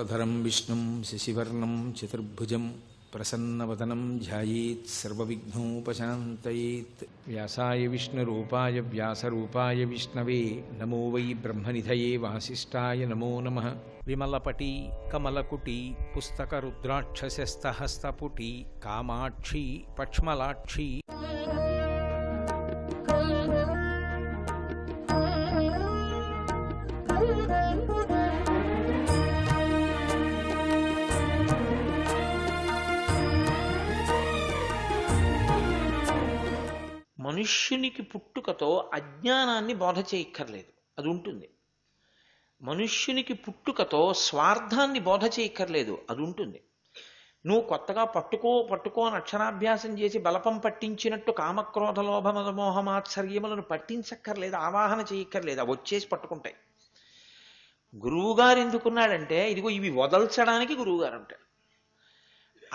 चक्रधरं विष्णु शशिवर्ण चतुर्भुज प्रसन्न ध्यायेत् व्यासा विष्णु विष्णुरूपाय व्यासरूपाय विष्णवे नमो वै ब्रह्म निधए वासीय नमो नम विमलपटी कमलकुटी पुस्तकरुद्राक्षस्यस्तहस्तपुटी कामाक्षी पक्षमलाक्षी మనుష్యునికి పుట్టుకతో అజ్ఞానాన్ని బోధ చేయక్కర్లేదు అది ఉంటుంది మనుష్యునికి పుట్టుకతో స్వార్థాన్ని బోధ చేయక్కర్లేదు అది ఉంటుంది నువ్వు కొత్తగా పట్టుకో పట్టుకో అక్షరాభ్యాసం చేసి బలపం పట్టించినట్టు కామక్రోధ లోభ మదమోహమాత్సర్యములను పట్టించక్కర్లేదు ఆవాహన చేయక్కర్లేదు అవి వచ్చేసి పట్టుకుంటాయి గురువుగారు ఎందుకున్నాడంటే ఇదిగో ఇవి వదల్చడానికి గురువుగారు అంటాడు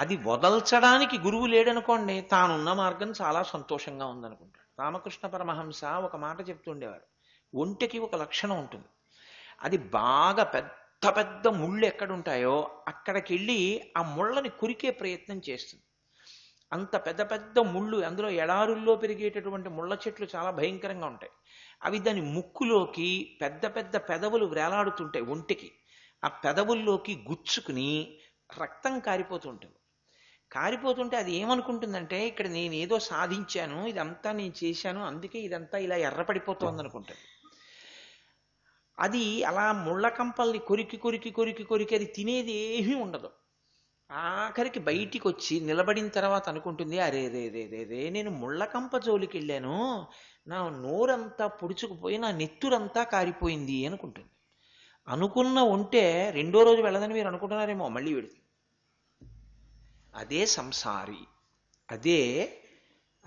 అది వదల్చడానికి గురువు లేడనుకోండి తానున్న మార్గం చాలా సంతోషంగా ఉందనుకుంటాడు రామకృష్ణ పరమహంస ఒక మాట చెప్తుండేవారు ఒంటికి ఒక లక్షణం ఉంటుంది అది బాగా పెద్ద పెద్ద ముళ్ళు ఎక్కడుంటాయో అక్కడికి వెళ్ళి ఆ ముళ్ళని కురికే ప్రయత్నం చేస్తుంది అంత పెద్ద పెద్ద ముళ్ళు అందులో ఎడారుల్లో పెరిగేటటువంటి ముళ్ళ చెట్లు చాలా భయంకరంగా ఉంటాయి అవి దాని ముక్కులోకి పెద్ద పెద్ద పెదవులు వేలాడుతుంటాయి ఒంటికి ఆ పెదవుల్లోకి గుచ్చుకుని రక్తం కారిపోతుంటుంది కారిపోతుంటే అది ఏమనుకుంటుందంటే ఇక్కడ నేను ఏదో సాధించాను ఇదంతా నేను చేశాను అందుకే ఇదంతా ఇలా ఎర్రపడిపోతోంది అనుకుంటుంది అది అలా ముళ్ళకంపల్ని కొరికి కొరికి కొరికి కొరికి అది తినేది ఏమీ ఉండదు ఆఖరికి బయటికి వచ్చి నిలబడిన తర్వాత అనుకుంటుంది అరే రే రే రే రే నేను ముళ్ళకంప జోలికి వెళ్ళాను నా నోరంతా పొడుచుకుపోయి నా నెత్తురంతా కారిపోయింది అనుకుంటుంది అనుకున్న ఉంటే రెండో రోజు వెళ్ళదని మీరు అనుకుంటున్నారేమో మళ్ళీ వెళుతుంది అదే సంసారి అదే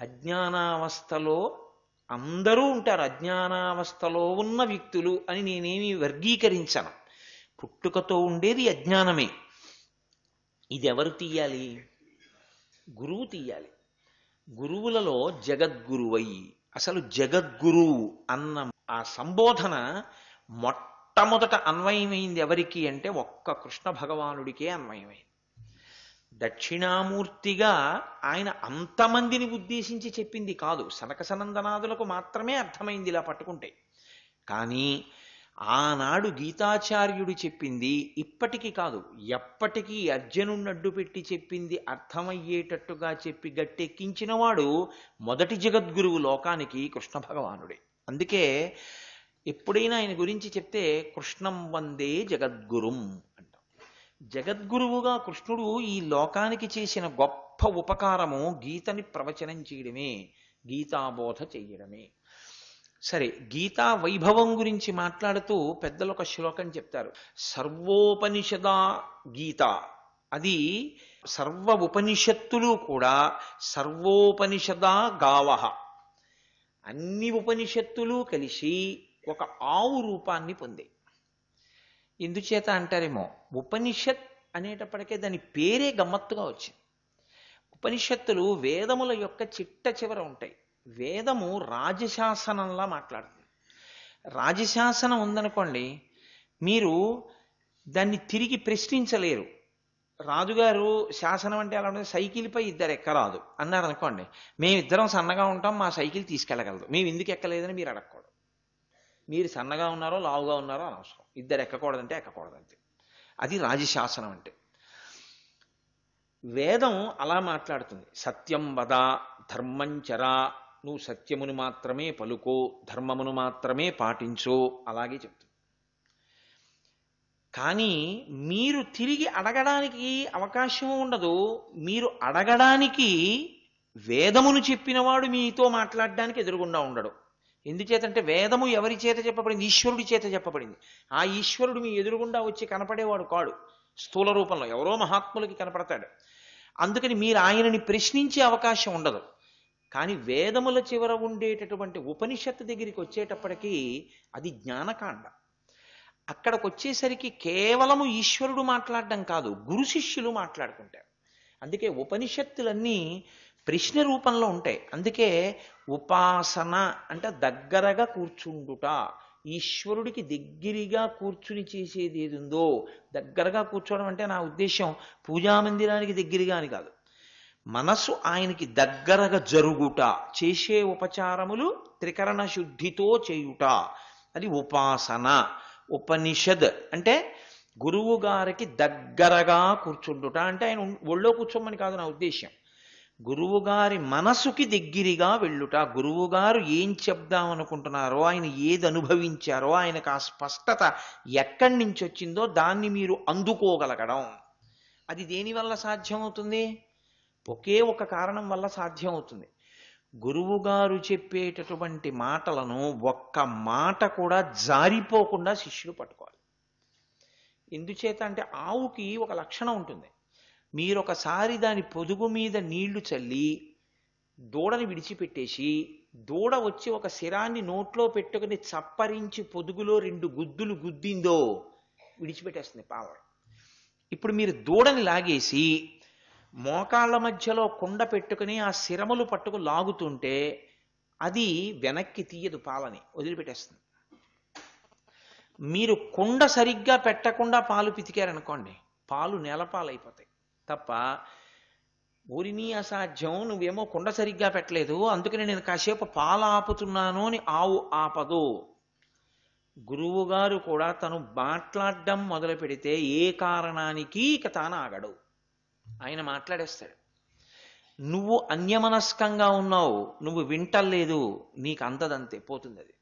అజ్ఞానావస్థలో అందరూ ఉంటారు అజ్ఞానావస్థలో ఉన్న వ్యక్తులు అని నేనేమి వర్గీకరించను పుట్టుకతో ఉండేది అజ్ఞానమే ఇది ఎవరు తీయాలి గురువు తీయాలి గురువులలో జగద్గురువై అసలు జగద్గురువు అన్న ఆ సంబోధన మొట్టమొదట అన్వయమైంది ఎవరికి అంటే ఒక్క కృష్ణ భగవానుడికే అన్వయమైంది దక్షిణామూర్తిగా ఆయన అంతమందిని ఉద్దేశించి చెప్పింది కాదు సనక సనందనాదులకు మాత్రమే అర్థమైంది ఇలా పట్టుకుంటే కానీ ఆనాడు గీతాచార్యుడు చెప్పింది ఇప్పటికీ కాదు ఎప్పటికీ అర్జునుడిని అడ్డు పెట్టి చెప్పింది అర్థమయ్యేటట్టుగా చెప్పి గట్టెక్కించినవాడు మొదటి జగద్గురువు లోకానికి కృష్ణ భగవానుడే అందుకే ఎప్పుడైనా ఆయన గురించి చెప్తే కృష్ణం వందే జగద్గురుం జగద్గురువుగా కృష్ణుడు ఈ లోకానికి చేసిన గొప్ప ఉపకారము గీతని ప్రవచనం చేయడమే గీతాబోధ చేయడమే సరే గీతా వైభవం గురించి మాట్లాడుతూ పెద్దలు ఒక శ్లోకం చెప్తారు సర్వోపనిషదా గీత అది సర్వ ఉపనిషత్తులు కూడా సర్వోపనిషదా గావహ అన్ని ఉపనిషత్తులు కలిసి ఒక ఆవు రూపాన్ని పొందాయి ఎందుచేత అంటారేమో ఉపనిషత్ అనేటప్పటికే దాని పేరే గమ్మత్తుగా వచ్చింది ఉపనిషత్తులు వేదముల యొక్క చిట్ట చివర ఉంటాయి వేదము రాజశాసనంలా మాట్లాడుతుంది రాజశాసనం ఉందనుకోండి మీరు దాన్ని తిరిగి ప్రశ్నించలేరు రాజుగారు శాసనం అంటే ఎలా ఉంటుంది సైకిల్పై ఇద్దరు ఎక్కరాదు అన్నారు అనుకోండి మేమిద్దరం సన్నగా ఉంటాం మా సైకిల్ తీసుకెళ్ళగలదు మేము ఎందుకు ఎక్కలేదని మీరు అడగకూడదు మీరు సన్నగా ఉన్నారో లావుగా ఉన్నారో అనవసరం ఇద్దరు ఎక్కకూడదంటే ఎక్కకూడదంతే అది రాజశాసనం అంటే వేదం అలా మాట్లాడుతుంది సత్యం వద ధర్మంచరా నువ్వు సత్యమును మాత్రమే పలుకో ధర్మమును మాత్రమే పాటించో అలాగే చెప్తుంది కానీ మీరు తిరిగి అడగడానికి అవకాశం ఉండదు మీరు అడగడానికి వేదమును చెప్పినవాడు మీతో మాట్లాడడానికి ఎదురుగుండా ఉండడు ఎందుచేతంటే వేదము ఎవరి చేత చెప్పబడింది ఈశ్వరుడి చేత చెప్పబడింది ఆ ఈశ్వరుడు మీ ఎదురుగుండా వచ్చి కనపడేవాడు కాడు స్థూల రూపంలో ఎవరో మహాత్ములకి కనపడతాడు అందుకని మీరు ఆయనని ప్రశ్నించే అవకాశం ఉండదు కానీ వేదముల చివర ఉండేటటువంటి ఉపనిషత్తు దగ్గరికి వచ్చేటప్పటికీ అది జ్ఞానకాండ అక్కడికి వచ్చేసరికి కేవలము ఈశ్వరుడు మాట్లాడడం కాదు గురు శిష్యులు మాట్లాడుకుంటారు అందుకే ఉపనిషత్తులన్నీ ప్రశ్న రూపంలో ఉంటాయి అందుకే ఉపాసన అంటే దగ్గరగా కూర్చుండుట ఈశ్వరుడికి దగ్గరగా కూర్చుని చేసేది ఏది ఉందో దగ్గరగా కూర్చోవడం అంటే నా ఉద్దేశం పూజామందిరానికి దగ్గరగా అని కాదు మనసు ఆయనకి దగ్గరగా జరుగుట చేసే ఉపచారములు త్రికరణ శుద్ధితో చేయుట అది ఉపాసన ఉపనిషద్ అంటే గురువు గారికి దగ్గరగా కూర్చుండుట అంటే ఆయన ఒళ్ళో కూర్చోమని కాదు నా ఉద్దేశం గురువుగారి మనసుకి దగ్గిరిగా వెళ్ళుట గురువుగారు ఏం చెప్దామనుకుంటున్నారో ఆయన ఏది అనుభవించారో ఆయనకు ఆ స్పష్టత ఎక్కడి నుంచి వచ్చిందో దాన్ని మీరు అందుకోగలగడం అది దేనివల్ల సాధ్యమవుతుంది ఒకే ఒక కారణం వల్ల సాధ్యమవుతుంది గురువుగారు చెప్పేటటువంటి మాటలను ఒక్క మాట కూడా జారిపోకుండా శిష్యుడు పట్టుకోవాలి ఎందుచేత అంటే ఆవుకి ఒక లక్షణం ఉంటుంది మీరొకసారి దాని పొదుగు మీద నీళ్లు చల్లి దూడని విడిచిపెట్టేసి దూడ వచ్చి ఒక శిరాన్ని నోట్లో పెట్టుకుని చప్పరించి పొదుగులో రెండు గుద్దులు గుద్దిందో విడిచిపెట్టేస్తుంది పావ ఇప్పుడు మీరు దూడని లాగేసి మోకాళ్ళ మధ్యలో కుండ పెట్టుకుని ఆ శిరములు పట్టుకు లాగుతుంటే అది వెనక్కి తీయదు పాలని వదిలిపెట్టేస్తుంది మీరు కుండ సరిగ్గా పెట్టకుండా పాలు పితికారనుకోండి పాలు నేలపాలైపోతాయి తప్ప ఊరిని అసాధ్యం నువ్వేమో కుండ సరిగ్గా పెట్టలేదు అందుకని నేను కాసేపు పాలాపుతున్నాను అని ఆవు ఆపదు గురువుగారు కూడా తను మాట్లాడడం మొదలు పెడితే ఏ కారణానికి ఇక తాను ఆగడు ఆయన మాట్లాడేస్తాడు నువ్వు అన్యమనస్కంగా ఉన్నావు నువ్వు వింటలేదు నీకు అందదంతే పోతుంది అది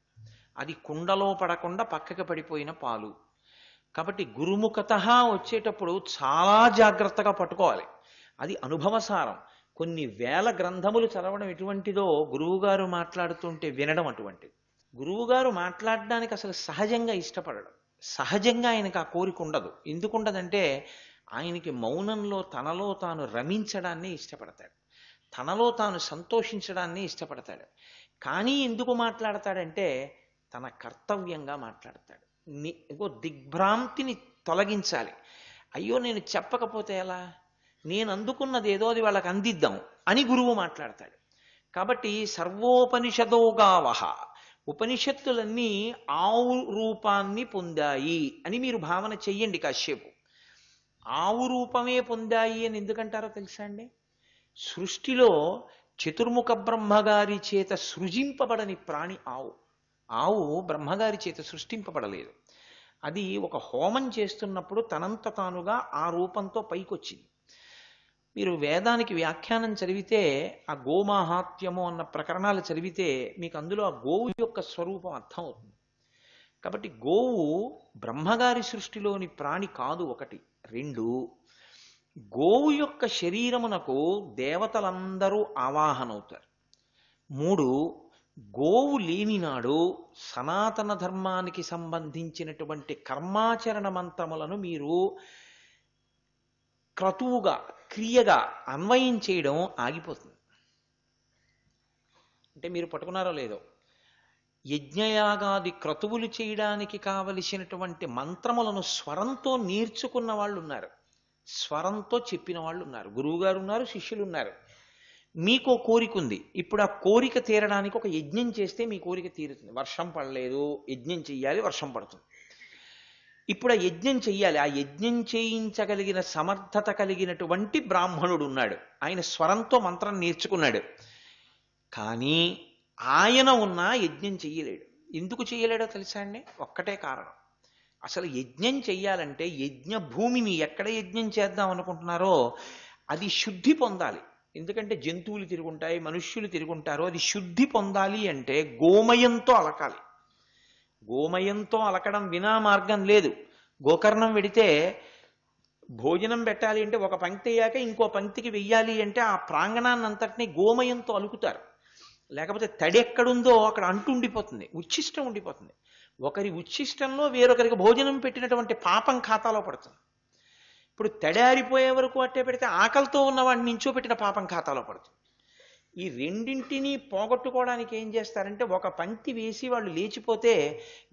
అది కుండలో పడకుండా పక్కకి పడిపోయిన పాలు కాబట్టి గురుముఖత వచ్చేటప్పుడు చాలా జాగ్రత్తగా పట్టుకోవాలి అది అనుభవసారం కొన్ని వేల గ్రంథములు చదవడం ఎటువంటిదో గురువుగారు మాట్లాడుతుంటే వినడం అటువంటిది గురువుగారు మాట్లాడడానికి అసలు సహజంగా ఇష్టపడడం సహజంగా ఆయనకు ఆ కోరిక ఉండదు ఎందుకు ఉండదంటే ఆయనకి మౌనంలో తనలో తాను రమించడాన్ని ఇష్టపడతాడు తనలో తాను సంతోషించడాన్ని ఇష్టపడతాడు కానీ ఎందుకు మాట్లాడతాడంటే తన కర్తవ్యంగా మాట్లాడతాడు ఇంకో దిగ్భ్రాంతిని తొలగించాలి అయ్యో నేను చెప్పకపోతే ఎలా నేను అందుకున్నది ఏదో అది వాళ్ళకి అందిద్దాం అని గురువు మాట్లాడతాడు కాబట్టి సర్వోపనిషదోగావహ ఉపనిషత్తులన్నీ ఆవు రూపాన్ని పొందాయి అని మీరు భావన చెయ్యండి కాశ్యపు ఆవు రూపమే పొందాయి అని ఎందుకంటారో తెలుసా అండి సృష్టిలో చతుర్ముఖ బ్రహ్మగారి చేత సృజింపబడని ప్రాణి ఆవు ఆవు బ్రహ్మగారి చేత సృష్టింపబడలేదు అది ఒక హోమం చేస్తున్నప్పుడు తనంత తానుగా ఆ రూపంతో పైకొచ్చింది మీరు వేదానికి వ్యాఖ్యానం చదివితే ఆ గోమాహాత్యము అన్న ప్రకరణాలు చదివితే మీకు అందులో ఆ గోవు యొక్క స్వరూపం అర్థం అవుతుంది కాబట్టి గోవు బ్రహ్మగారి సృష్టిలోని ప్రాణి కాదు ఒకటి రెండు గోవు యొక్క శరీరమునకు దేవతలందరూ ఆవాహనవుతారు మూడు గోవు లేనినాడు సనాతన ధర్మానికి సంబంధించినటువంటి కర్మాచరణ మంత్రములను మీరు క్రతువుగా క్రియగా అన్వయం చేయడం ఆగిపోతుంది అంటే మీరు పట్టుకున్నారో లేదో యజ్ఞయాగాది క్రతువులు చేయడానికి కావలసినటువంటి మంత్రములను స్వరంతో నేర్చుకున్న వాళ్ళు ఉన్నారు స్వరంతో చెప్పిన వాళ్ళు ఉన్నారు గురువుగారు ఉన్నారు శిష్యులు ఉన్నారు మీకో కోరిక ఉంది ఇప్పుడు ఆ కోరిక తీరడానికి ఒక యజ్ఞం చేస్తే మీ కోరిక తీరుతుంది వర్షం పడలేదు యజ్ఞం చేయాలి వర్షం పడుతుంది ఇప్పుడు ఆ యజ్ఞం చేయాలి ఆ యజ్ఞం చేయించగలిగిన సమర్థత కలిగినటువంటి బ్రాహ్మణుడు ఉన్నాడు ఆయన స్వరంతో మంత్రం నేర్చుకున్నాడు కానీ ఆయన ఉన్నా యజ్ఞం చెయ్యలేడు ఎందుకు చేయలేడో తెలుసా అండి ఒక్కటే కారణం అసలు యజ్ఞం చెయ్యాలంటే యజ్ఞ భూమిని ఎక్కడ యజ్ఞం చేద్దాం అనుకుంటున్నారో అది శుద్ధి పొందాలి ఎందుకంటే జంతువులు తిరుగుంటాయి మనుష్యులు తిరుగుంటారు అది శుద్ధి పొందాలి అంటే గోమయంతో అలకాలి గోమయంతో అలకడం వినా మార్గం లేదు గోకర్ణం వెడితే భోజనం పెట్టాలి అంటే ఒక పంక్తి అయ్యాక ఇంకో పంక్తికి వెయ్యాలి అంటే ఆ ప్రాంగణాన్ని అంతటినీ గోమయంతో అలుకుతారు లేకపోతే తడి ఎక్కడుందో అక్కడ అంటు ఉండిపోతుంది ఉచ్ఛిష్టం ఉండిపోతుంది ఒకరి ఉచ్ఛిష్టంలో వేరొకరికి భోజనం పెట్టినటువంటి పాపం ఖాతాలో పడుతుంది ఇప్పుడు తెడారిపోయే వరకు అట్టే పెడితే ఆకలితో ఉన్నవాడిని నించో పెట్టిన పాపం ఖాతాలో పడుతుంది ఈ రెండింటినీ పోగొట్టుకోవడానికి ఏం చేస్తారంటే ఒక పంక్తి వేసి వాళ్ళు లేచిపోతే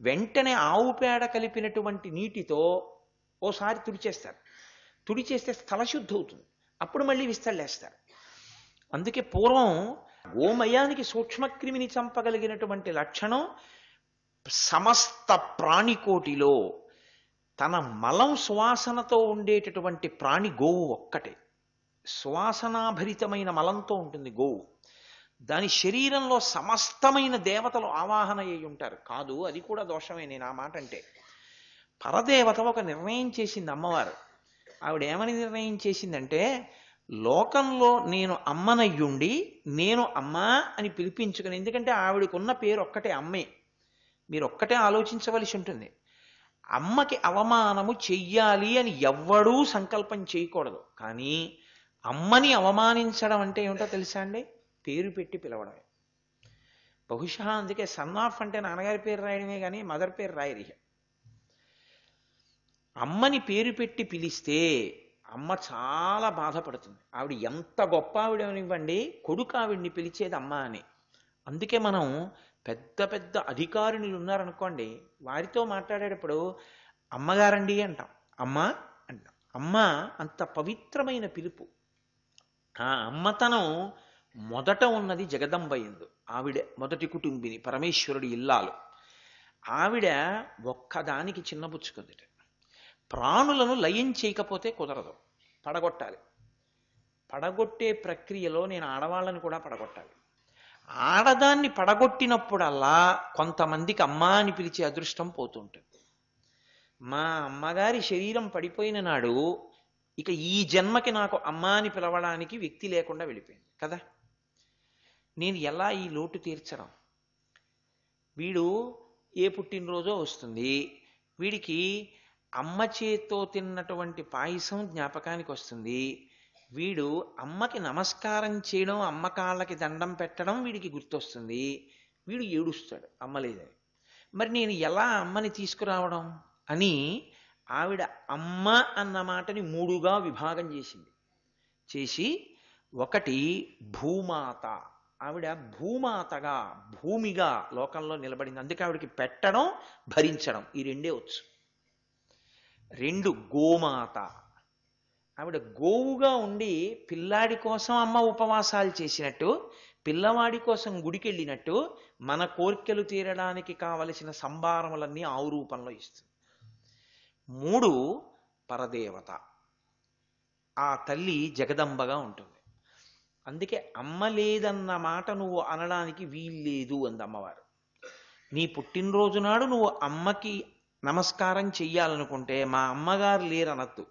వెంటనే ఆవు పేడ కలిపినటువంటి నీటితో ఓసారి తుడిచేస్తారు తుడిచేస్తే స్థలశుద్ధి అవుతుంది అప్పుడు మళ్ళీ విస్తళ్ళేస్తారు అందుకే పూర్వం గోమయానికి సూక్ష్మక్రిమిని చంపగలిగినటువంటి లక్షణం సమస్త ప్రాణికోటిలో తన మలం సువాసనతో ఉండేటటువంటి ప్రాణి గోవు ఒక్కటే సువాసనాభరితమైన మలంతో ఉంటుంది గోవు దాని శరీరంలో సమస్తమైన దేవతలు ఆవాహన అయి ఉంటారు కాదు అది కూడా దోషమే నేను ఆ మాట అంటే పరదేవత ఒక నిర్ణయం చేసింది అమ్మవారు ఆవిడ ఏమని నిర్ణయం చేసిందంటే లోకంలో నేను అమ్మనయ్యుండి నేను అమ్మ అని పిలిపించుకుని ఎందుకంటే ఆవిడకున్న పేరు ఒక్కటే అమ్మే మీరు ఒక్కటే ఆలోచించవలసి ఉంటుంది అమ్మకి అవమానము చెయ్యాలి అని ఎవ్వడూ సంకల్పం చేయకూడదు కానీ అమ్మని అవమానించడం అంటే ఏమిటో తెలుసా అండి పేరు పెట్టి పిలవడమే బహుశా అందుకే సన్నాఫ్ అంటే నాన్నగారి పేరు రాయడమే కానీ మదర్ పేరు రాయరు అమ్మని పేరు పెట్టి పిలిస్తే అమ్మ చాలా బాధపడుతుంది ఆవిడ ఎంత గొప్ప ఆవిడనివ్వండి కొడుకు ఆవిడ్ని పిలిచేది అమ్మ అని అందుకే మనం పెద్ద పెద్ద అధికారులు ఉన్నారనుకోండి వారితో మాట్లాడేటప్పుడు అమ్మగారండి అంటాం అమ్మ అంటాం అమ్మ అంత పవిత్రమైన పిలుపు ఆ అమ్మతనం మొదట ఉన్నది జగదంబ ఎందు ఆవిడ మొదటి కుటుంబిని పరమేశ్వరుడి ఇల్లాలు ఆవిడ ఒక్కదానికి చిన్నపుచ్చుకుంది ప్రాణులను లయం చేయకపోతే కుదరదు పడగొట్టాలి పడగొట్టే ప్రక్రియలో నేను ఆడవాళ్ళని కూడా పడగొట్టాలి ఆడదాన్ని పడగొట్టినప్పుడల్లా కొంతమందికి అమ్మ అని పిలిచే అదృష్టం పోతుంటుంది మా అమ్మగారి శరీరం పడిపోయిన నాడు ఇక ఈ జన్మకి నాకు అమ్మ అని పిలవడానికి వ్యక్తి లేకుండా వెళ్ళిపోయింది కదా నేను ఎలా ఈ లోటు తీర్చడం వీడు ఏ పుట్టినరోజో వస్తుంది వీడికి అమ్మ చేత్తో తిన్నటువంటి పాయసం జ్ఞాపకానికి వస్తుంది వీడు అమ్మకి నమస్కారం చేయడం అమ్మ కాళ్ళకి దండం పెట్టడం వీడికి గుర్తొస్తుంది వీడు ఏడుస్తాడు అమ్మ లేదని మరి నేను ఎలా అమ్మని తీసుకురావడం అని ఆవిడ అమ్మ అన్న మాటని మూడుగా విభాగం చేసింది చేసి ఒకటి భూమాత ఆవిడ భూమాతగా భూమిగా లోకంలో నిలబడింది అందుకే ఆవిడకి పెట్టడం భరించడం ఈ రెండే వచ్చు రెండు గోమాత ఆవిడ గోవుగా ఉండి పిల్లాడి కోసం అమ్మ ఉపవాసాలు చేసినట్టు పిల్లవాడి కోసం గుడికి వెళ్ళినట్టు మన కోర్కెలు తీరడానికి కావలసిన సంభారములన్నీ ఆవు రూపంలో ఇస్తుంది మూడు పరదేవత ఆ తల్లి జగదంబగా ఉంటుంది అందుకే అమ్మ లేదన్న మాట నువ్వు అనడానికి వీల్లేదు అంది అమ్మవారు నీ పుట్టినరోజు నాడు నువ్వు అమ్మకి నమస్కారం చెయ్యాలనుకుంటే మా అమ్మగారు లేరనద్దు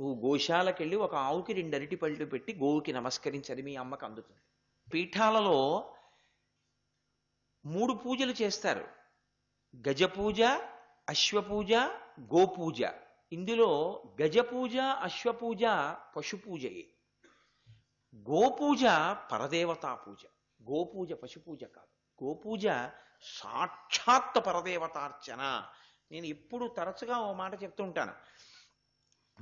నువ్వు గోశాలకు వెళ్ళి ఒక ఆవుకి రెండు అరటి పళ్ళు పెట్టి గోవుకి నమస్కరించది మీ అమ్మకు అందుతుంది పీఠాలలో మూడు పూజలు చేస్తారు గజపూజ అశ్వపూజ గోపూజ ఇందులో గజపూజ అశ్వపూజ పశుపూజయే గోపూజ పరదేవతా పూజ గోపూజ పశుపూజ కాదు గోపూజ సాక్షాత్ పరదేవతార్చన నేను ఎప్పుడు తరచుగా ఓ మాట చెప్తుంటాను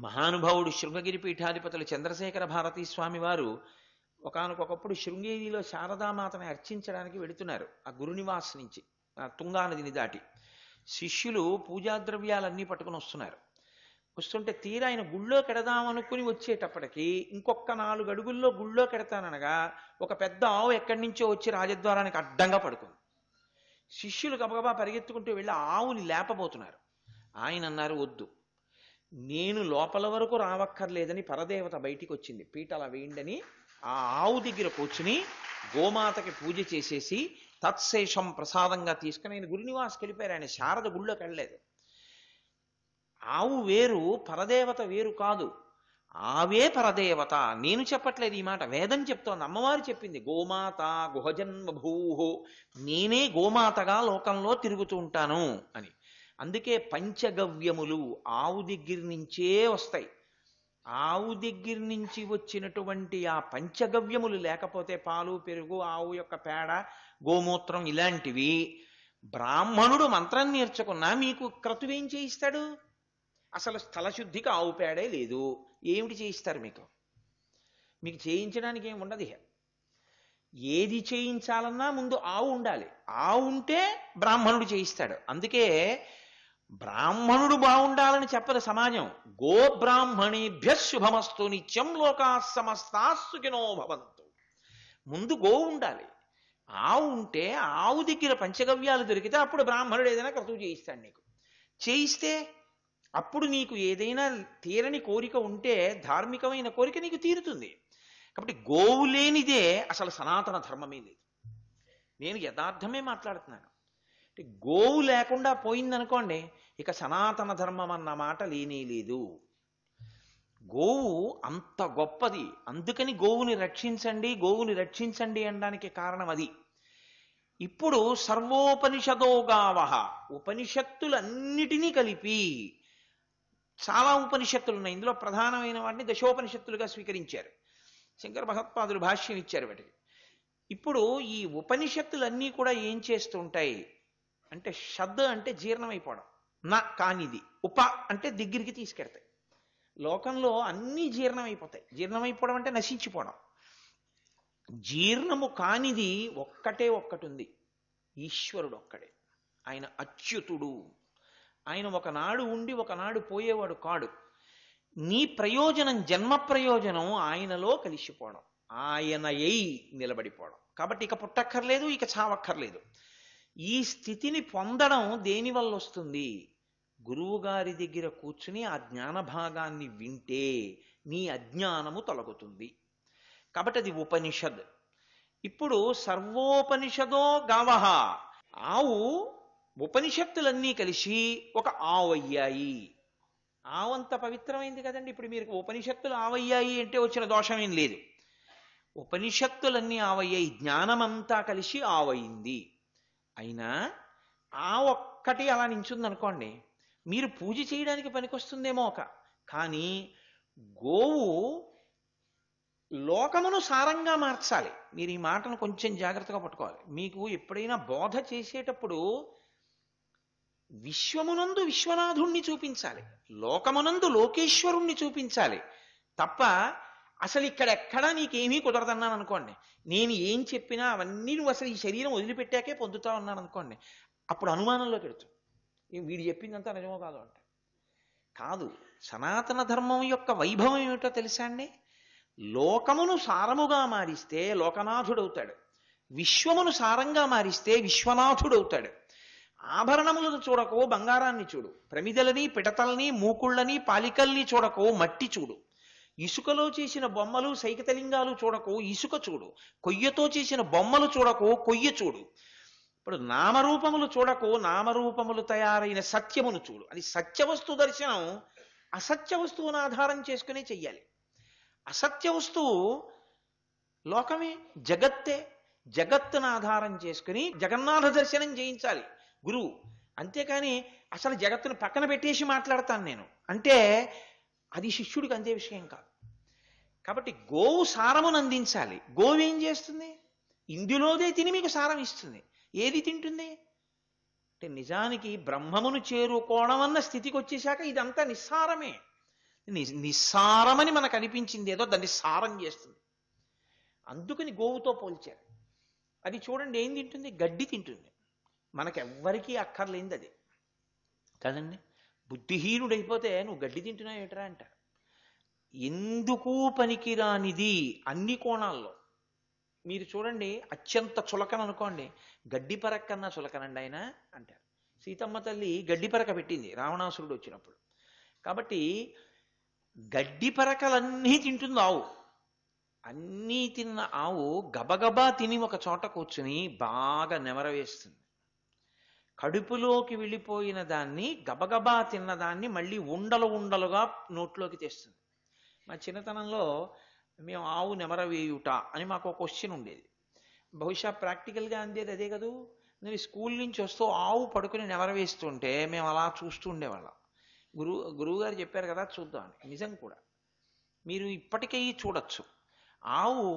మహానుభావుడు శృంగగిరి పీఠాధిపతులు చంద్రశేఖర భారతీ స్వామి వారు ఒకనకొకప్పుడు శృంగేరిలో శారదామాతని అర్చించడానికి వెళుతున్నారు ఆ గురునివాస్ నుంచి ఆ తుంగానదిని దాటి శిష్యులు పూజాద్రవ్యాలన్నీ పట్టుకుని వస్తున్నారు వస్తుంటే తీరా ఆయన గుళ్ళో కెడదామనుకుని వచ్చేటప్పటికి ఇంకొక నాలుగు అడుగుల్లో గుళ్ళో కెడతానగా ఒక పెద్ద ఆవు ఎక్కడి నుంచో వచ్చి రాజద్వారానికి అడ్డంగా పడుకుంది శిష్యులు గబగబా పరిగెత్తుకుంటూ వెళ్ళి ఆవుని లేపబోతున్నారు ఆయన అన్నారు వద్దు నేను లోపల వరకు రావక్కర్లేదని పరదేవత బయటికి వచ్చింది పీటల వేయండని ఆ ఆవు దగ్గర కూర్చుని గోమాతకి పూజ చేసేసి తత్శేషం ప్రసాదంగా తీసుకుని ఆయన గురునివాస్కి వెళ్ళిపోయారు ఆయన శారద గుళ్ళోకి వెళ్ళలేదు ఆవు వేరు పరదేవత వేరు కాదు ఆవే పరదేవత నేను చెప్పట్లేదు ఈ మాట వేదం చెప్తోంది అమ్మవారు చెప్పింది గోమాత గుహజన్మ భూహో నేనే గోమాతగా లోకంలో తిరుగుతూ ఉంటాను అని అందుకే పంచగవ్యములు ఆవు దగ్గర నుంచే వస్తాయి ఆవు దగ్గర నుంచి వచ్చినటువంటి ఆ పంచగవ్యములు లేకపోతే పాలు పెరుగు ఆవు యొక్క పేడ గోమూత్రం ఇలాంటివి బ్రాహ్మణుడు మంత్రం నేర్చుకున్నా మీకు క్రతువేం చేయిస్తాడు అసలు స్థలశుద్ధికి ఆవు పేడే లేదు ఏమిటి చేయిస్తారు మీకు మీకు చేయించడానికి ఏమి ఉండదు ఏది చేయించాలన్నా ముందు ఆవు ఉండాలి ఆవు ఉంటే బ్రాహ్మణుడు చేయిస్తాడు అందుకే బ్రాహ్మణుడు బాగుండాలని చెప్పదు సమాజం గో బ్రాహ్మణేభ్య శుభమస్తు నిత్యం లోకా సమస్తాస్సుకినో భవంతు ముందు గో ఉండాలి ఆవు ఉంటే ఆవు దగ్గర పంచగవ్యాలు దొరికితే అప్పుడు బ్రాహ్మణుడు ఏదైనా క్రతువు చేయిస్తాడు నీకు చేయిస్తే అప్పుడు నీకు ఏదైనా తీరని కోరిక ఉంటే ధార్మికమైన కోరిక నీకు తీరుతుంది కాబట్టి గోవు లేనిదే అసలు సనాతన ధర్మమే లేదు నేను యథార్థమే మాట్లాడుతున్నాను అంటే గోవు లేకుండా పోయిందనుకోండి ఇక సనాతన ధర్మం అన్న మాట లేనే లేదు గోవు అంత గొప్పది అందుకని గోవుని రక్షించండి గోవుని రక్షించండి అనడానికి కారణం అది ఇప్పుడు సర్వోపనిషదోగావహ ఉపనిషత్తులన్నిటినీ కలిపి చాలా ఉపనిషత్తులు ఉన్నాయి ఇందులో ప్రధానమైన వాటిని దశోపనిషత్తులుగా స్వీకరించారు శంకర భగవత్పాదులు భాష్యం ఇచ్చారు వాటికి ఇప్పుడు ఈ ఉపనిషత్తులన్నీ కూడా ఏం చేస్తుంటాయి అంటే షద్ అంటే జీర్ణమైపోవడం నా కానిది ఉప అంటే దగ్గరికి తీసుకెడతాయి లోకంలో అన్నీ జీర్ణమైపోతాయి జీర్ణమైపోవడం అంటే నశించిపోవడం జీర్ణము కానిది ఒక్కటే ఒక్కటి ఉంది ఈశ్వరుడు ఒక్కడే ఆయన అచ్యుతుడు ఆయన ఒకనాడు ఉండి ఒకనాడు పోయేవాడు కాడు నీ ప్రయోజనం జన్మ ప్రయోజనం ఆయనలో కలిసిపోవడం ఆయన ఎయి నిలబడిపోవడం కాబట్టి ఇక పుట్టక్కర్లేదు ఇక చావక్కర్లేదు ఈ స్థితిని పొందడం దేనివల్ల వస్తుంది గురువుగారి దగ్గర కూర్చుని ఆ జ్ఞాన భాగాన్ని వింటే నీ అజ్ఞానము తొలగుతుంది కాబట్టి అది ఉపనిషద్ ఇప్పుడు సర్వోపనిషదో గావహ ఆవు ఉపనిషత్తులన్నీ కలిసి ఒక ఆవు అయ్యాయి ఆవంత పవిత్రమైంది కదండి ఇప్పుడు మీరు ఉపనిషత్తులు ఆవయ్యాయి అంటే వచ్చిన దోషమేం లేదు ఉపనిషత్తులన్నీ ఆవయ్యాయి జ్ఞానమంతా కలిసి ఆవయింది అయినా ఆ ఒక్కటి అలా నించుందనుకోండి మీరు పూజ చేయడానికి పనికొస్తుందేమో ఒక కానీ గోవు లోకమును సారంగా మార్చాలి మీరు ఈ మాటను కొంచెం జాగ్రత్తగా పట్టుకోవాలి మీకు ఎప్పుడైనా బోధ చేసేటప్పుడు విశ్వమునందు విశ్వనాథుణ్ణి చూపించాలి లోకమునందు లోకేశ్వరుణ్ణి చూపించాలి తప్ప అసలు ఇక్కడ ఎక్కడా నీకేమీ కుదరదన్నాను అనుకోండి నేను ఏం చెప్పినా అవన్నీ నువ్వు అసలు ఈ శరీరం వదిలిపెట్టాకే పొందుతావు అన్నాను అనుకోండి అప్పుడు అనుమానంలో పెడుతు వీడు చెప్పిందంతా నిజమో కాదు అంటే కాదు సనాతన ధర్మం యొక్క వైభవం ఏమిటో తెలుసా అండి లోకమును సారముగా మారిస్తే లోకనాథుడవుతాడు విశ్వమును సారంగా మారిస్తే విశ్వనాథుడవుతాడు ఆభరణములను చూడకో బంగారాన్ని చూడు ప్రమిదలని పిటతల్ని మూకుళ్ళని పాలికల్ని చూడకో మట్టి చూడు ఇసుకలో చేసిన బొమ్మలు సైకతలింగాలు చూడకు ఇసుక చూడు కొయ్యతో చేసిన బొమ్మలు చూడకు కొయ్య చూడు ఇప్పుడు నామరూపములు చూడకు నామరూపములు తయారైన సత్యమును చూడు అది సత్యవస్తు దర్శనం అసత్య వస్తువును ఆధారం చేసుకునే చెయ్యాలి అసత్య వస్తువు లోకమే జగత్తే జగత్తును ఆధారం చేసుకుని జగన్నాథ దర్శనం చేయించాలి గురువు అంతేకాని అసలు జగత్తును పక్కన పెట్టేసి మాట్లాడతాను నేను అంటే అది శిష్యుడికి అందే విషయం కాదు కాబట్టి గోవు సారమును అందించాలి గోవు ఏం చేస్తుంది ఇందులోదే తిని మీకు సారం ఇస్తుంది ఏది తింటుంది అంటే నిజానికి బ్రహ్మమును చేరుకోవడం అన్న స్థితికి వచ్చేసాక ఇదంతా నిస్సారమే నిస్సారమని మనకు అనిపించింది ఏదో దాన్ని సారం చేస్తుంది అందుకని గోవుతో పోల్చారు అది చూడండి ఏం తింటుంది గడ్డి తింటుంది మనకెవ్వరికీ అక్కర్లేంది అది కదండి బుద్ధిహీనుడైపోతే నువ్వు గడ్డి తింటున్నావు ఏటరా అంట ఎందుకు పనికిరానిది అన్ని కోణాల్లో మీరు చూడండి అత్యంత చులకన అనుకోండి గడ్డి పరక్కన్నా చులకనండి ఆయన అంటారు సీతమ్మ తల్లి గడ్డి పరక పెట్టింది రావణాసురుడు వచ్చినప్పుడు కాబట్టి గడ్డి పరకలన్నీ తింటుంది ఆవు అన్నీ తిన్న ఆవు గబగబా తిని ఒక చోట కూర్చుని బాగా నెమరవేస్తుంది కడుపులోకి వెళ్ళిపోయిన దాన్ని గబగబా తిన్నదాన్ని మళ్ళీ ఉండలు ఉండలుగా నోట్లోకి తెస్తుంది మా చిన్నతనంలో మేము ఆవు నెమరవేయుట అని మాకు ఒక క్వశ్చన్ ఉండేది బహుశా ప్రాక్టికల్గా అందేది అదే కదూ నేను స్కూల్ నుంచి వస్తూ ఆవు పడుకుని నెమరవేస్తుంటే మేము అలా చూస్తూ ఉండేవాళ్ళం గురువు గురువుగారు చెప్పారు కదా చూద్దాం నిజం కూడా మీరు ఇప్పటికీ చూడొచ్చు ఆవు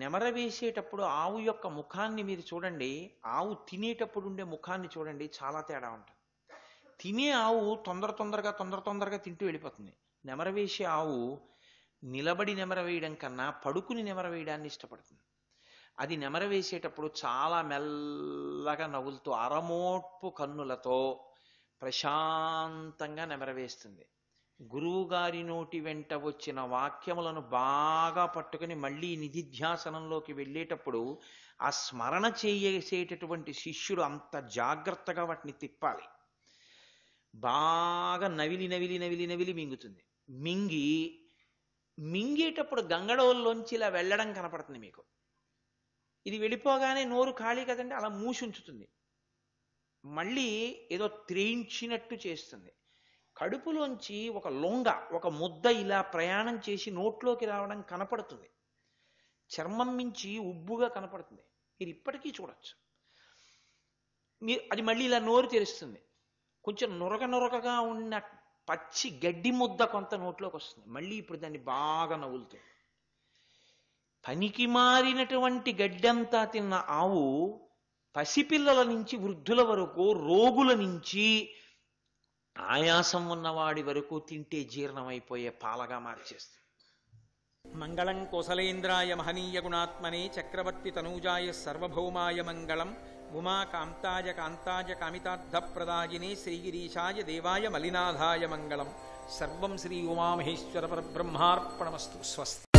నెమర వేసేటప్పుడు ఆవు యొక్క ముఖాన్ని మీరు చూడండి ఆవు తినేటప్పుడు ఉండే ముఖాన్ని చూడండి చాలా తేడా ఉంటుంది తినే ఆవు తొందర తొందరగా తొందర తొందరగా తింటూ వెళ్ళిపోతుంది నెమర వేసే ఆవు నిలబడి నెమర వేయడం కన్నా పడుకుని నెమర వేయడాన్ని ఇష్టపడుతుంది అది నెమర వేసేటప్పుడు చాలా మెల్లగా నవ్వులతో అరమోట్పు కన్నులతో ప్రశాంతంగా నెమరవేస్తుంది గురువుగారి నోటి వెంట వచ్చిన వాక్యములను బాగా పట్టుకుని మళ్ళీ నిధిధ్యాసనంలోకి వెళ్ళేటప్పుడు ఆ స్మరణ చేసేటటువంటి శిష్యుడు అంత జాగ్రత్తగా వాటిని తిప్పాలి బాగా నవిలి నవిలి నవిలి నవిలి మింగుతుంది మింగి మింగేటప్పుడు గంగడోల్లోంచి ఇలా వెళ్ళడం కనపడుతుంది మీకు ఇది వెళ్ళిపోగానే నోరు ఖాళీ కదండి అలా మూసి ఉంచుతుంది మళ్ళీ ఏదో త్రేయించినట్టు చేస్తుంది కడుపులోంచి ఒక లొంగ ఒక ముద్ద ఇలా ప్రయాణం చేసి నోట్లోకి రావడం కనపడుతుంది చర్మం మించి ఉబ్బుగా కనపడుతుంది మీరు ఇప్పటికీ చూడొచ్చు మీరు అది మళ్ళీ ఇలా నోరు తెరుస్తుంది కొంచెం నొరగ నొరగగా ఉన్న పచ్చి గడ్డి ముద్ద కొంత నోట్లోకి వస్తుంది మళ్ళీ ఇప్పుడు దాన్ని బాగా నవ్వులుతుంది పనికి మారినటువంటి గడ్డంతా తిన్న ఆవు పసిపిల్లల నుంచి వృద్ధుల వరకు రోగుల నుంచి ఆయాసం ఉన్నవాడి వరకు తింటే జీర్ణమైపోయే పాలగా మార్చేస్తుంది మంగళం కోసలేంద్రాయ మహనీయ గుణాత్మనే చక్రవర్తి తనూజాయ సర్వభౌమాయ మంగళం ఉమా కాంతాయ కాంతాయ కామితార్థ ప్రదాయిని శ్రీగిరీశాయ దేవాయ మలినాథాయ మంగళం సర్వం శ్రీ ఉమామహేశ్వర పరబ్రహ్మార్పణమస్తు స్వస్తి